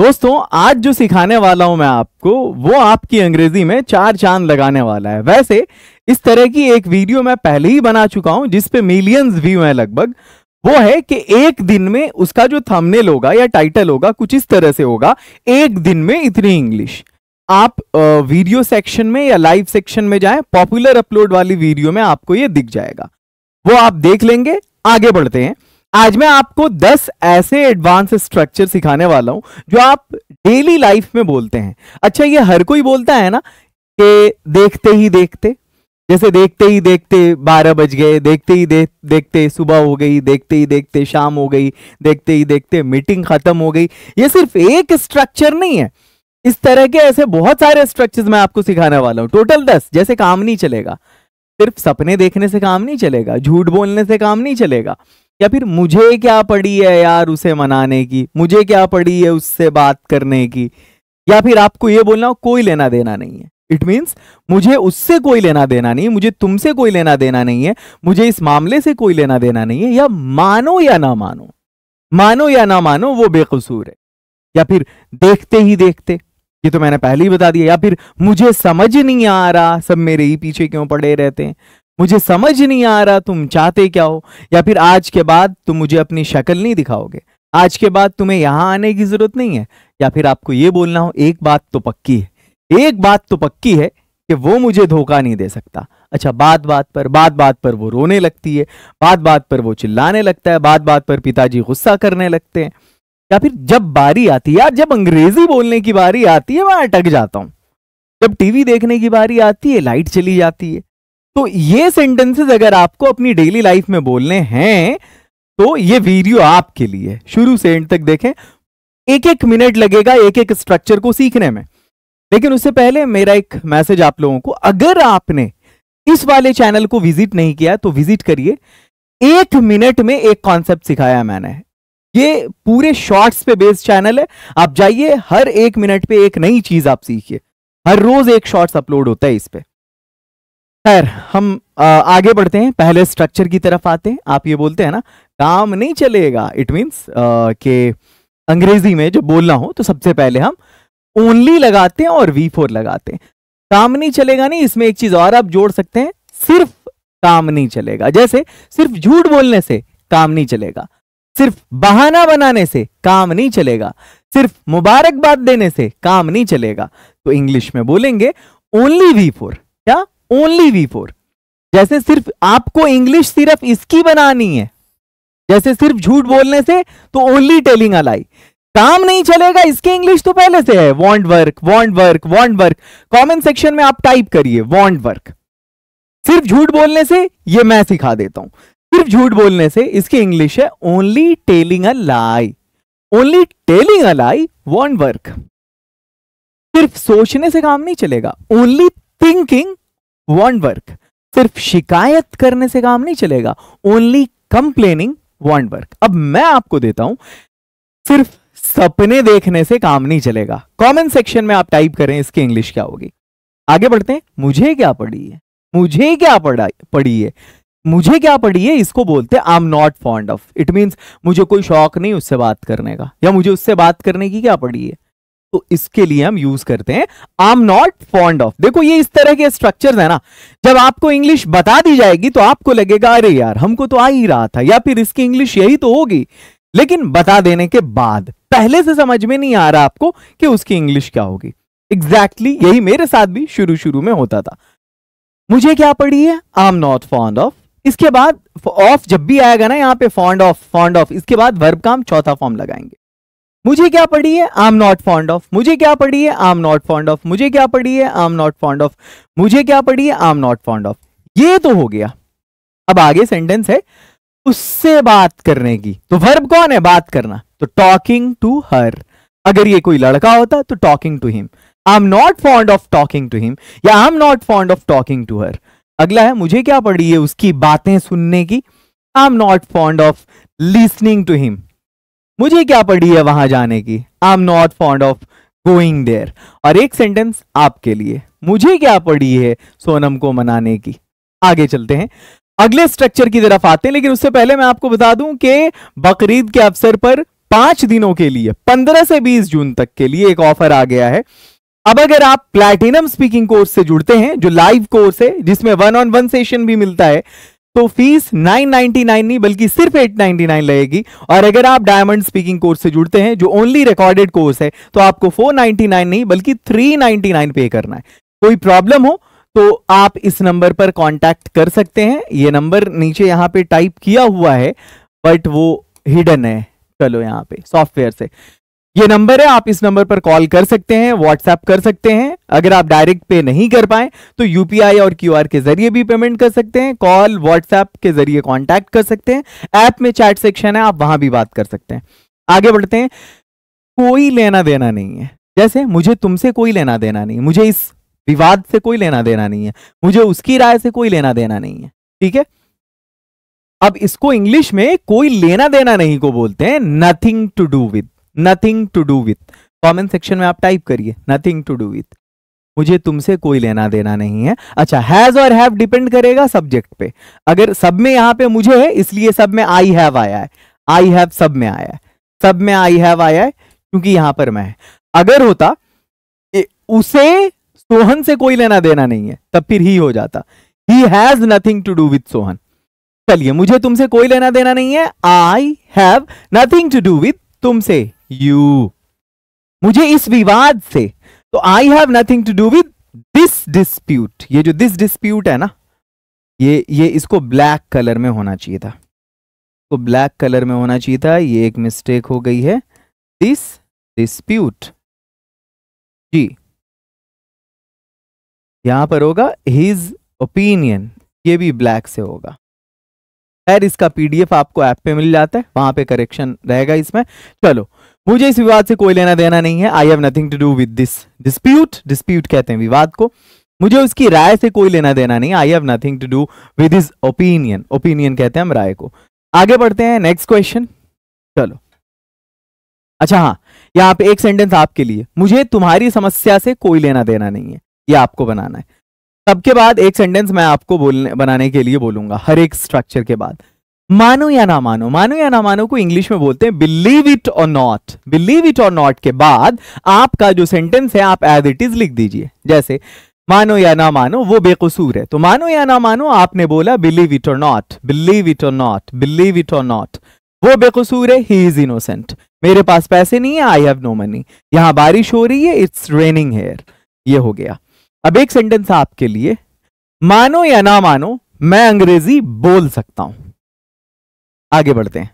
दोस्तों आज जो सिखाने वाला हूं मैं आपको वो आपकी अंग्रेजी में चार चांद लगाने वाला है वैसे इस तरह की एक वीडियो मैं पहले ही बना चुका हूं जिसपे मिलियंस व्यू है लगभग वो है कि एक दिन में उसका जो थंबनेल होगा या टाइटल होगा कुछ इस तरह से होगा एक दिन में इतनी इंग्लिश आप वीडियो सेक्शन में या लाइव सेक्शन में जाए पॉपुलर अपलोड वाली वीडियो में आपको ये दिख जाएगा वो आप देख लेंगे आगे बढ़ते हैं आज मैं आपको 10 ऐसे एडवांस स्ट्रक्चर सिखाने वाला हूं जो आप डेली लाइफ में बोलते हैं अच्छा ये हर कोई बोलता है ना कि देखते ही देखते जैसे देखते ही देखते बारह बज गए देखते ही देख देखते सुबह हो गई देखते ही देखते शाम हो गई देखते ही देखते मीटिंग खत्म हो गई ये सिर्फ एक स्ट्रक्चर नहीं है इस तरह के ऐसे बहुत सारे स्ट्रक्चर्स मैं आपको सिखाने वाला हूँ टोटल दस जैसे काम नहीं चलेगा सिर्फ सपने देखने से काम नहीं चलेगा झूठ बोलने से काम नहीं चलेगा या फिर मुझे क्या पड़ी है यार उसे मनाने की मुझे क्या पड़ी है उससे बात करने की या फिर आपको ये बोलना कोई लेना देना नहीं है इट मीन्स मुझे उससे कोई लेना देना नहीं मुझे तुमसे कोई लेना देना नहीं है मुझे इस मामले से कोई लेना देना नहीं है या मानो या ना मानो मानो या ना मानो वो बेकसूर है या फिर देखते ही देखते ये तो मैंने पहले ही बता दिया या फिर मुझे समझ नहीं आ रहा सब मेरे ही पीछे क्यों पड़े रहते हैं मुझे समझ नहीं आ रहा तुम चाहते क्या हो या फिर आज के बाद तुम मुझे अपनी शक्ल नहीं दिखाओगे आज के बाद तुम्हें यहां आने की जरूरत नहीं है या फिर आपको यह बोलना हो एक बात तो पक्की है एक बात तो पक्की है कि वो मुझे धोखा नहीं दे सकता अच्छा बात बात पर बात बात पर वो रोने लगती है बात बात पर वो चिल्लाने लगता है बात बात पर पिताजी गुस्सा करने लगते हैं या फिर जब बारी आती है यार जब अंग्रेजी बोलने की बारी आती है मैं अटक जाता हूं जब टीवी देखने की बारी आती है लाइट चली जाती है तो ये सेंटेंसेस अगर आपको अपनी डेली लाइफ में बोलने हैं तो ये वीडियो आपके लिए शुरू से एंड तक देखें एक एक मिनट लगेगा एक एक स्ट्रक्चर को सीखने में लेकिन उससे पहले मेरा एक मैसेज आप लोगों को अगर आपने इस वाले चैनल को विजिट नहीं किया तो विजिट करिए एक मिनट में एक कॉन्सेप्ट सिखाया मैंने ये पूरे शॉर्ट्स पे बेस्ड चैनल है आप जाइए हर एक मिनट पे एक नई चीज आप सीखिए हर रोज एक शॉर्ट्स अपलोड होता है इस पर खैर हम आगे बढ़ते हैं पहले स्ट्रक्चर की तरफ आते हैं आप ये बोलते हैं ना काम नहीं चलेगा इट मीन्स के अंग्रेजी में जो बोलना हो तो सबसे पहले हम ओनली लगाते हैं और वी फोर लगाते हैं काम नहीं चलेगा नहीं इसमें एक चीज और आप जोड़ सकते हैं सिर्फ काम नहीं चलेगा जैसे सिर्फ झूठ बोलने से काम नहीं चलेगा सिर्फ बहाना बनाने से काम नहीं चलेगा सिर्फ मुबारकबाद देने से काम नहीं चलेगा तो इंग्लिश में बोलेंगे ओनली वी फोर क्या ओनली वी फोर जैसे सिर्फ आपको इंग्लिश सिर्फ इसकी बनानी है जैसे सिर्फ झूठ बोलने से तो ओनली टेलिंग अलाई काम नहीं चलेगा इसके इंग्लिश तो पहले से है won't work won't work won't work comment section में आप टाइप करिए वॉन्ट वर्क सिर्फ झूठ बोलने से ये मैं सिखा देता हूं सिर्फ झूठ बोलने से इसकी इंग्लिश है only telling a lie only telling a lie won't work सिर्फ सोचने से काम नहीं चलेगा ओनली थिंकिंग वॉन्ट वर्क सिर्फ शिकायत करने से काम नहीं चलेगा ओनली कंप्लेनिंग वॉन्ट वर्क अब मैं आपको देता हूं सिर्फ सपने देखने से काम नहीं चलेगा कमेंट सेक्शन में आप टाइप करें इसकी इंग्लिश क्या होगी आगे बढ़ते हैं मुझे क्या पढ़ी है मुझे क्या पढ़ा पढ़ी है मुझे क्या पढ़ी है इसको बोलते हैं I am not fond of it means मुझे कोई शौक नहीं उससे बात करने का या मुझे उससे बात करने की क्या पढ़ी है तो इसके लिए हम यूज करते हैं I am not fond of देखो ये इस तरह के स्ट्रक्चर है ना जब आपको इंग्लिश बता दी जाएगी तो आपको लगेगा अरे यार हमको तो आ ही रहा था या फिर इसकी इंग्लिश यही तो होगी लेकिन बता देने के बाद पहले से समझ में नहीं आ रहा आपको कि उसकी इंग्लिश क्या होगी एग्जैक्टली exactly यही मेरे साथ भी शुरू शुरू में होता था मुझे क्या पड़ी है I am not fond of इसके बाद ऑफ जब भी आएगा ना यहां पे फॉन्ड ऑफ फॉन्ड ऑफ इसके बाद वर्ब का हम चौथा फॉर्म लगाएंगे मुझे क्या पढ़ी है I am not fond of मुझे क्या पढ़ी है I am not fond of मुझे क्या पढ़ी है I am not fond of मुझे क्या पढ़ी है I am not fond of ये तो हो गया अब आगे सेंटेंस है उससे बात करने की तो वर्ब कौन है बात करना तो टॉकिंग टू हर अगर ये कोई लड़का होता तो talking to him I am not fond of talking to him या I am not fond of talking to her अगला है मुझे क्या पढ़ी है उसकी बातें सुनने की I am not fond of listening to him मुझे क्या पड़ी है वहां जाने की I am not fond of going there और एक सेंटेंस आपके लिए मुझे क्या पड़ी है सोनम को मनाने की आगे चलते हैं अगले स्ट्रक्चर की तरफ आते हैं लेकिन उससे पहले मैं आपको बता दूं कि बकरीद के अवसर पर पांच दिनों के लिए पंद्रह से बीस जून तक के लिए एक ऑफर आ गया है अब अगर आप प्लैटिनम स्पीकिंग कोर्स से जुड़ते हैं जो लाइव कोर्स है जिसमें वन ऑन वन सेशन भी मिलता है तो फीस 999 नहीं बल्कि सिर्फ 899 लगेगी और अगर आप डायमंड स्पीकिंग कोर्स से जुड़ते हैं जो ओनली रिकॉर्डेड कोर्स है तो आपको 499 नहीं बल्कि 399 पे करना है कोई प्रॉब्लम हो तो आप इस नंबर पर कांटेक्ट कर सकते हैं ये नंबर नीचे यहां पे टाइप किया हुआ है बट वो हिडन है चलो यहां पे सॉफ्टवेयर से ये नंबर है आप इस नंबर पर कॉल कर सकते हैं व्हाट्सएप कर सकते हैं अगर आप डायरेक्ट पे नहीं कर पाए तो यूपीआई और क्यूआर के जरिए भी पेमेंट कर सकते हैं कॉल व्हाट्सएप के जरिए कॉन्टैक्ट कर सकते हैं ऐप में चैट सेक्शन है आप वहां भी बात कर सकते हैं आगे बढ़ते हैं कोई लेना देना नहीं है जैसे मुझे तुमसे कोई लेना देना नहीं है मुझे इस विवाद से कोई लेना देना नहीं है मुझे उसकी राय से कोई लेना देना नहीं है ठीक है अब इसको इंग्लिश में कोई लेना देना नहीं को बोलते हैं nothing to do with nothing to do with comment section में आप टाइप करिए नथिंग टू डू विथ मुझे तुमसे कोई लेना देना नहीं है अच्छा हैज और हैव डिपेंड करेगा सब्जेक्ट पे अगर सब में यहां पे मुझे है इसलिए सब में आई हैव आया है आई हैव सब में आया है सब में आई हैव आया है क्योंकि यहां पर मैं है अगर होता उसे सोहन से कोई लेना देना नहीं है तब फिर ही हो जाता ही has nothing to do with Sohan चलिए मुझे तुमसे कोई लेना देना नहीं है I have nothing to do with तुमसे यू मुझे इस विवाद से तो I have nothing to do with this dispute ये जो दिस डिस्प्यूट है ना ये ये इसको ब्लैक कलर में होना चाहिए था तो ब्लैक कलर में होना चाहिए था ये एक मिस्टेक हो गई है दिस डिस्प्यूट जी यहां पर होगा हिज ओपिनियन ये भी ब्लैक से होगा खैर इसका पीडीएफ आपको ऐप पे मिल जाता है वहां पे करेक्शन रहेगा इसमें चलो मुझे इस विवाद से कोई लेना देना नहीं है I have nothing to do with this dispute dispute कहते हैं विवाद को मुझे उसकी राय से कोई लेना देना नहीं I have nothing to do with his opinion opinion कहते हैं हम राय को आगे बढ़ते हैं नेक्स्ट क्वेश्चन चलो अच्छा हाँ यहाँ पे एक सेंटेंस आपके लिए मुझे तुम्हारी समस्या से कोई लेना देना नहीं है ये आपको बनाना है सबके बाद एक सेंटेंस मैं आपको बोलने बनाने के लिए बोलूंगा हर एक स्ट्रक्चर के बाद मानो या ना मानो मानो या ना मानो को इंग्लिश में बोलते हैं believe it or not believe it or not के बाद आपका जो सेंटेंस है आप एज इट इज लिख दीजिए जैसे मानो या ना मानो वो बेकसूर है तो मानो या ना मानो आपने बोला believe it or not believe it or not believe it or not वो बेकसूर है ही इज इनोसेंट मेरे पास पैसे नहीं है आई हैव नो मनी यहां बारिश हो रही है इट्स रेनिंग हेयर ये हो गया अब एक सेंटेंस आपके लिए मानो या ना मानो मैं अंग्रेजी बोल सकता हूं आगे बढ़ते हैं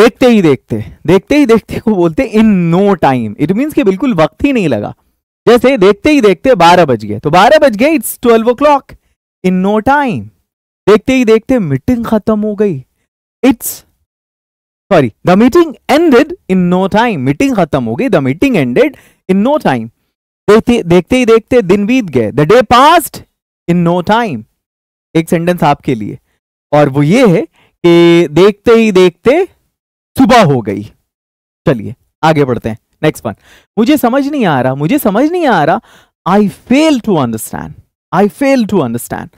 देखते ही देखते देखते ही देखते को बोलते in no time it mean कि बिल्कुल वक्त ही नहीं लगा जैसे देखते ही देखते बारह बज गए तो बारह बज गए it's twelve o'clock in no time देखते ही देखते मीटिंग खत्म हो गई it's sorry the meeting ended in no time meeting खत्म हो गई the meeting ended in no time देखते देखते ही देखते दिन बीत गए the day passed in no time एक सेंटेंस आपके लिए और वो ये है कि देखते ही देखते सुबह हो गई चलिए आगे बढ़ते हैं नेक्स्ट वन मुझे समझ नहीं आ रहा मुझे समझ नहीं आ रहा I fail to understand I fail to understand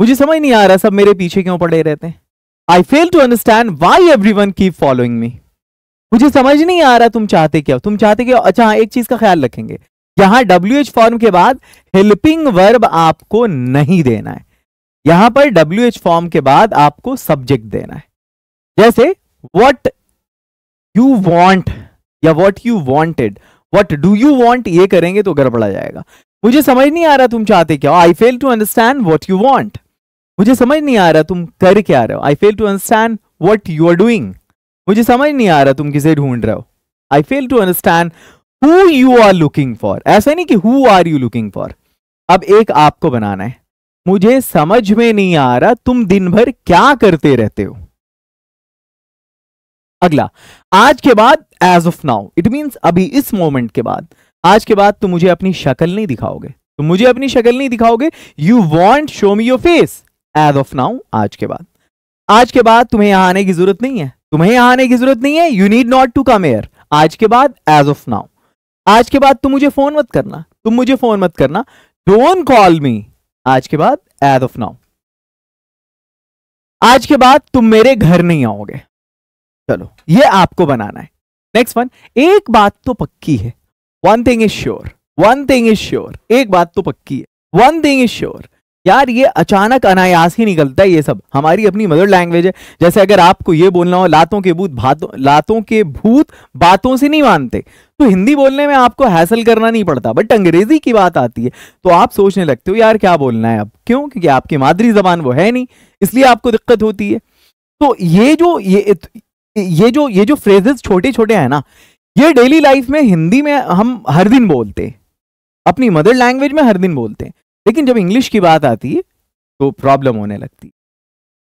मुझे समझ नहीं आ रहा सब मेरे पीछे क्यों पड़े रहते हैं I fail to understand why everyone keep following me मुझे समझ नहीं आ रहा तुम चाहते क्या तुम चाहते क्या अच्छा हाँ, एक चीज का ख्याल रखेंगे यहां डब्ल्यू एच फॉर्म के बाद हेल्पिंग वर्ब आपको नहीं देना है यहां पर डब्ल्यू एच फॉर्म के बाद आपको सब्जेक्ट देना है जैसे वट यू वॉन्ट या what you wanted what do you want ये करेंगे तो गड़बड़ा जाएगा मुझे समझ नहीं आ रहा तुम चाहते क्या I fail to understand what you want मुझे समझ नहीं आ रहा तुम कर क्या रहे हो I fail to understand what you are doing मुझे समझ नहीं आ रहा तुम किसे ढूंढ रहे हो I fail to understand who you are looking for ऐसा नहीं कि who are you looking for अब एक आपको बनाना है मुझे समझ में नहीं आ रहा तुम दिन भर क्या करते रहते हो अगला आज के बाद as of now it means अभी इस मोमेंट के बाद आज के बाद तुम मुझे अपनी शक्ल नहीं दिखाओगे तुम मुझे अपनी शक्ल नहीं दिखाओगे you won't show me your face as of now आज के बाद आज के बाद तुम्हें यहां आने की जरूरत नहीं है तुम्हें यहां आने की जरूरत नहीं है you need not to come here आज के बाद एज ऑफ नाउ आज के बाद तुम मुझे फोन मत करना तुम मुझे फोन मत करना डोंट कॉल मी आज के बाद एज ऑफ नाउ आज के बाद तुम मेरे घर नहीं आओगे चलो ये आपको बनाना है नेक्स्ट वन एक बात तो पक्की है one thing is sure one thing is sure एक बात तो पक्की है वन थिंग इज श्योर यार ये अचानक अनायास ही निकलता है ये सब हमारी अपनी मदर लैंग्वेज है जैसे अगर आपको ये बोलना हो लातों के भूत लातों के भूत बातों से नहीं मानते तो हिंदी बोलने में आपको हैसल करना नहीं पड़ता बट अंग्रेजी की बात आती है तो आप सोचने लगते हो यार क्या बोलना है अब क्यों क्योंकि आपकी मादरी जबान वो है नहीं इसलिए आपको दिक्कत होती है तो ये जो ये ये जो ये जो फ्रेजेस छोटे छोटे हैं ना ये डेली लाइफ में हिंदी में हम हर दिन बोलते अपनी मदर लैंग्वेज में हर दिन बोलते हैं लेकिन जब इंग्लिश की बात आती है तो प्रॉब्लम होने लगती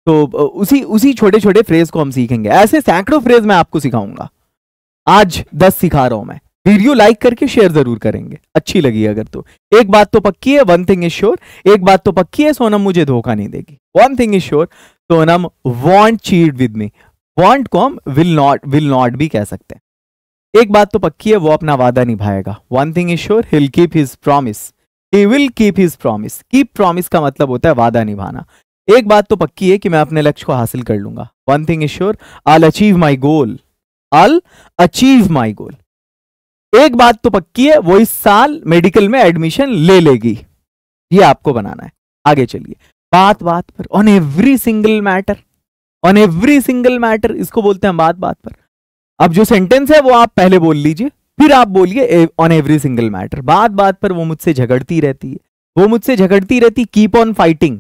तो उसी उसी छोटे छोटे फ्रेज को हम सीखेंगे ऐसे सैकड़ों फ्रेज मैं आपको सिखाऊंगा आज दस सिखा रहा हूं मैं वीडियो लाइक करके शेयर जरूर करेंगे अच्छी लगी अगर तो एक बात तो पक्की है वन थिंग इज श्योर एक बात तो पक्की है सोनम मुझे धोखा नहीं देगी one thing is sure Sonam won't cheat with me won't को हम विल नॉट विल नॉट भी कह सकते हैं एक बात तो पक्की है वो अपना वादा निभाएगा one thing is sure he'll keep his promise he will keep his promise keep promise का मतलब होता है वादा निभाना एक बात तो पक्की है कि मैं अपने लक्ष्य को हासिल कर लूंगा one thing is sure I'll achieve my goal I'll achieve my goal एक बात तो पक्की है वो इस साल मेडिकल में एडमिशन ले लेगी ये आपको बनाना है आगे चलिए बात बात पर on every single matter on every single matter इसको बोलते हैं बात बात पर अब जो सेंटेंस है वो आप पहले बोल लीजिए फिर आप बोलिए ऑन एवरी सिंगल मैटर बात बात पर वो मुझसे झगड़ती रहती है वो मुझसे झगड़ती रहती कीप ऑन फाइटिंग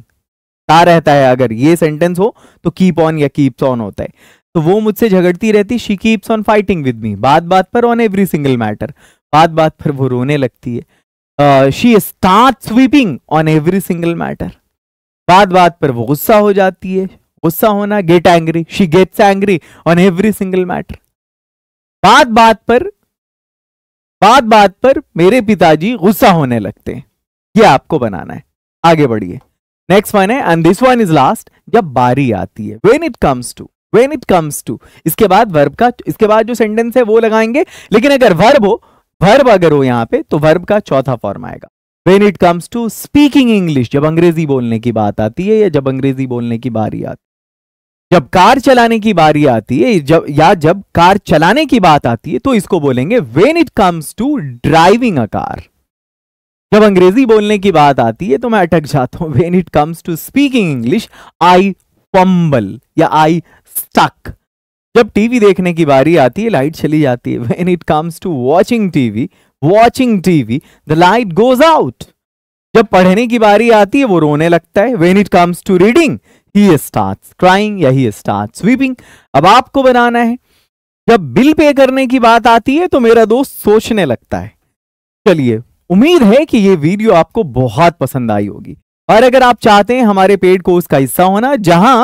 कहा रहता है अगर ये सेंटेंस हो तो कीप ऑन या कीप्स ऑन होता है तो वो मुझसे झगड़ती रहती she keeps on fighting with me बात बात पर ऑन एवरी सिंगल मैटर बात बात पर वो रोने लगती है she start sweeping on every single matter बात बात पर वो गुस्सा हो जाती है गुस्सा होना get angry she gets angry on every single matter बात बात पर बात बात पर मेरे पिताजी गुस्सा होने लगते हैं ये आपको बनाना है आगे बढ़िए नेक्स्ट वन है and this one is last जब बारी आती है when it comes to when it comes to इसके बाद वर्ब का इसके बाद जो सेंटेंस है वो लगाएंगे लेकिन अगर वर्ब हो वर्ब अगर हो यहां पे तो वर्ब का चौथा फॉर्म आएगा when it comes to speaking English जब अंग्रेजी बोलने की बात आती है या जब अंग्रेजी बोलने की बारी आती है जब कार चलाने की बारी आती है जब या जब कार चलाने की बात आती है तो इसको बोलेंगे when it comes to driving a car जब अंग्रेजी बोलने की बात आती है तो मैं अटक जाता हूं when it comes to speaking English I fumble या आई स्टक जब टीवी देखने की बारी आती है लाइट चली जाती है when it comes to watching TV watching TV the light goes out जब पढ़ने की बारी आती है वो रोने लगता है when it comes to reading he start crying या ही स्टार्ट स्वीपिंग अब आपको बनाना है जब बिल पे करने की बात आती है तो मेरा दोस्त सोचने लगता है चलिए उम्मीद है कि ये वीडियो आपको बहुत पसंद आई होगी और अगर आप चाहते हैं हमारे पेड कोर्स का हिस्सा होना जहां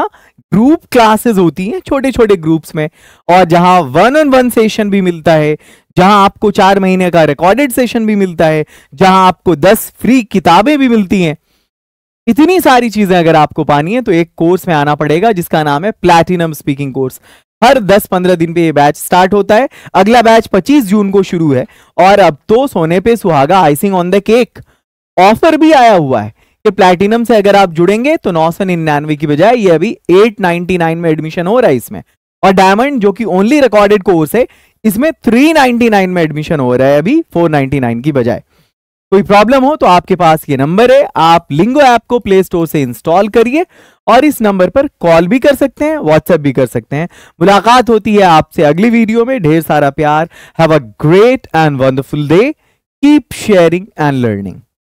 ग्रुप क्लासेस होती हैं छोटे छोटे ग्रुप्स में और जहां वन ऑन वन सेशन भी मिलता है जहां आपको चार महीने का रिकॉर्डेड सेशन भी मिलता है जहां आपको दस फ्री किताबें भी मिलती हैं इतनी सारी चीजें अगर आपको पानी है तो एक कोर्स में आना पड़ेगा जिसका नाम है प्लैटिनम स्पीकिंग कोर्स हर 10-15 दिन पे ये बैच स्टार्ट होता है अगला बैच 25 जून को शुरू है और अब तो सोने पे सुहागा icing on the cake offer भी आया हुआ है कि प्लैटिनम से अगर आप जुड़ेंगे तो नौ सौ निन्यानवे की बजाय ये अभी 899 में एडमिशन हो रहा है इसमें और डायमंड जो कि ओनली रिकॉर्डेड कोर्स है इसमें 399 में एडमिशन हो रहा है अभी 499 की बजाय कोई प्रॉब्लम हो तो आपके पास ये नंबर है आप लिंगो ऐप को प्ले स्टोर से इंस्टॉल करिए और इस नंबर पर कॉल भी कर सकते हैं व्हाट्सएप भी कर सकते हैं मुलाकात होती है आपसे अगली वीडियो में ढेर सारा प्यार have a great and wonderful day keep sharing and learning